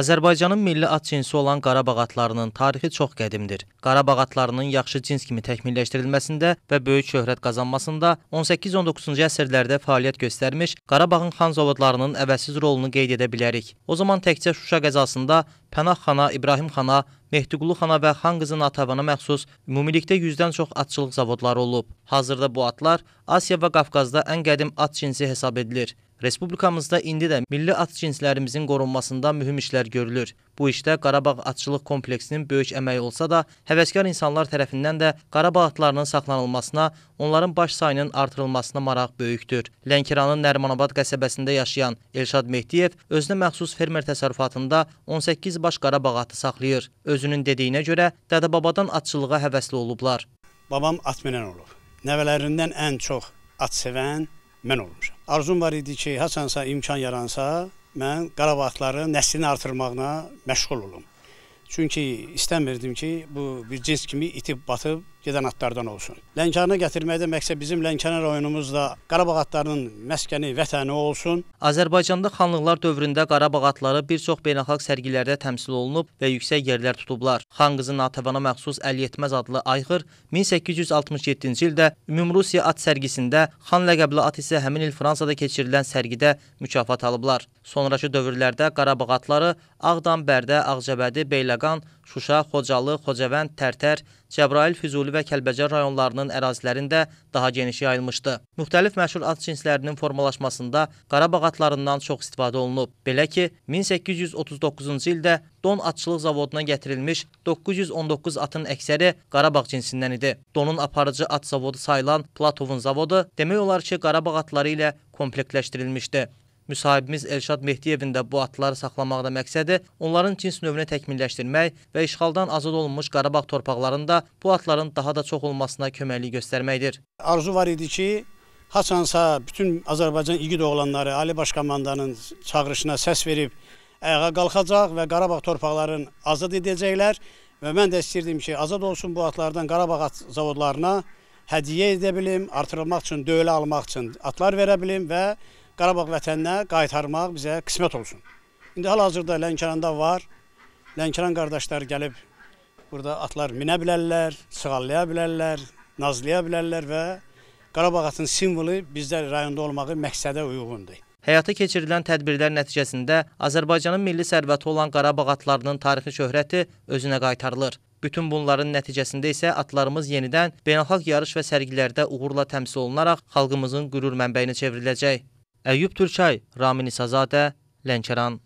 Azərbaycanın milli ad cinsi olan Qarabağ atlarının tarixi çox qədimdir. Qarabağ atlarının yaxşı cins kimi təkmilləşdirilməsində və böyük şöhrət qazanmasında 18-19-cu əsrlərdə fəaliyyət göstərmiş Qarabağın xan zavodlarının əvəzsiz rolunu qeyd edə bilərik. O zaman təkcə Şuşa qəzasında Pənah xana, İbrahim xana, Mehdiqulu xana və xan qızı Natavana məxsus ümumilikdə 100-dən çox atçılıq zavodları olub. Hazırda bu atlar Asiya və Qafqazda ən qədim at cinsi hesab edilir. Respublikamızda indi də milli at cinslərimizin qorunmasında mühüm işlər görülür. Bu işdə Qarabağ Atçılıq kompleksinin böyük əməyi olsa da, həvəskar insanlar tərəfindən də Qarabağ atlarının saxlanılmasına, onların baş sayının artırılmasına maraq böyükdür. Lənkəranın Nərmanabad qəsəbəsində yaşayan Elşad Mehdiyev özünə məxsus fermer təsərrüfatında 18 baş Qarabağ atı saxlayır. Özünün dediyinə görə dədə-babadan atçılığa həvəsli olublar. Babam at minən olub. Nəvələrindən ən çox at sevən mən olmuşam. Arzum var idi ki, haçansa imkan yaransa, mən Qarabağların nəslini artırmaqla məşğul olum. Çünki istəmirdim ki, bu bir cins kimi itib batıb gedən atlardan olsun. Lənkərana gətirməkdə məqsəd bizim Lənkəran rayonumuzda Qarabağ atlarının məskəni, vətəni olsun. Azərbaycanda xanlıqlar dövründə Qarabağ atları bir çox beynəlxalq sərgilərdə təmsil olunub və yüksək yerlər tutublar. Xanqızın Natəvana məxsus Əliyetməz adlı ayğır 1867-ci ildə Ümumrusiya at sərgisində, Xan ləqəbli at isə həmin il Fransada keçirilən sərgidə mükafat alıblar. Sonrakı dövrlərdə Qarabağ atları Ağdam, Bərdə, Ağcabədi, Beyləqan, Şuşa, Xocalı, Xocavənd, Tərtər, Cəbrail, Füzuli və Kəlbəcər rayonlarının ərazilərində daha geniş yayılmışdı. Müxtəlif məşhur at cinslərinin formalaşmasında Qarabağ atlarından çox istifadə olunub. Belə ki, 1839-cu ildə Don Atçılıq zavoduna gətirilmiş 919 atın əksəri Qarabağ cinsindən idi. Donun aparıcı at zavodu sayılan Platovun zavodu demək olar ki, Qarabağ atları ilə komplektləşdirilmişdi. Müsahibimiz Elşad Mehdiyevin də bu atları saxlamaqda məqsədi onların cins növünü təkmilləşdirmək və işğaldan azad olunmuş Qarabağ torpaqlarında bu atların daha da çox olmasına köməklik göstərməkdir. Arzu var idi ki, haçansa bütün Azərbaycan iqid oğlanları Ali Baş Komandanın çağırışına səs verib ayağa qalxacaq və Qarabağ torpaqlarını azad edəcəklər və mən də istəyirdim ki, azad olsun bu atlardan Qarabağ zavodlarına hədiyyə edə bilim, artırılmaq üçün, döyülə almaq üçün atlar verə bilim və Qarabağ vətəninə qaytarmaq bizə qismət olsun. İndi hal-hazırda Lənkəranda var. Lənkəran qardaşlar gəlib burada atlar minə bilərlər, sığallaya bilərlər, nazlaya bilərlər və Qarabağ atın simvolu bizdə rayonda olmağı məqsədə uyğundur. Həyata keçirilən tədbirlər nəticəsində Azərbaycanın milli sərvəti olan Qarabağ atlarının tarixi şöhrəti özünə qaytarılır. Bütün bunların nəticəsində isə atlarımız yenidən beynəlxalq yarış və sərgilərdə uğurla təmsil olunaraq xalqımızın qürur mənbəyinə çevriləcək. Əyyub Türkay, Ramin İsazadə, Lənkəran.